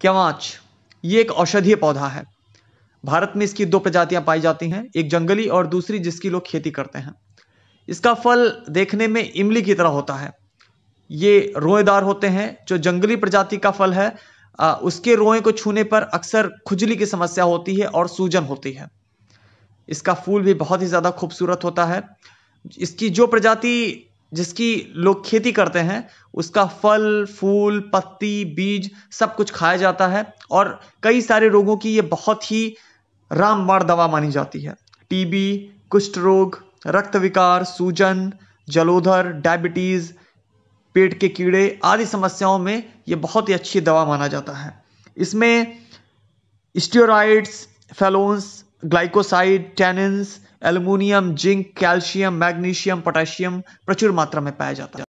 क्यवाच ये एक औषधीय पौधा है भारत में इसकी दो प्रजातियां पाई जाती हैं एक जंगली और दूसरी जिसकी लोग खेती करते हैं इसका फल देखने में इमली की तरह होता है ये रोएदार होते हैं जो जंगली प्रजाति का फल है आ, उसके रोए को छूने पर अक्सर खुजली की समस्या होती है और सूजन होती है इसका फूल भी बहुत ही ज़्यादा खूबसूरत होता है इसकी जो प्रजाति जिसकी लोग खेती करते हैं उसका फल फूल पत्ती बीज सब कुछ खाया जाता है और कई सारे रोगों की ये बहुत ही रामबाण दवा मानी जाती है टीबी कुष्ठ रोग रक्त विकार सूजन जलोधर डायबिटीज़ पेट के कीड़े आदि समस्याओं में ये बहुत ही अच्छी दवा माना जाता है इसमें steroids phenols glycoside tannins aluminium zinc calcium magnesium potassium प्रचुर मात्रा में पाया जाता है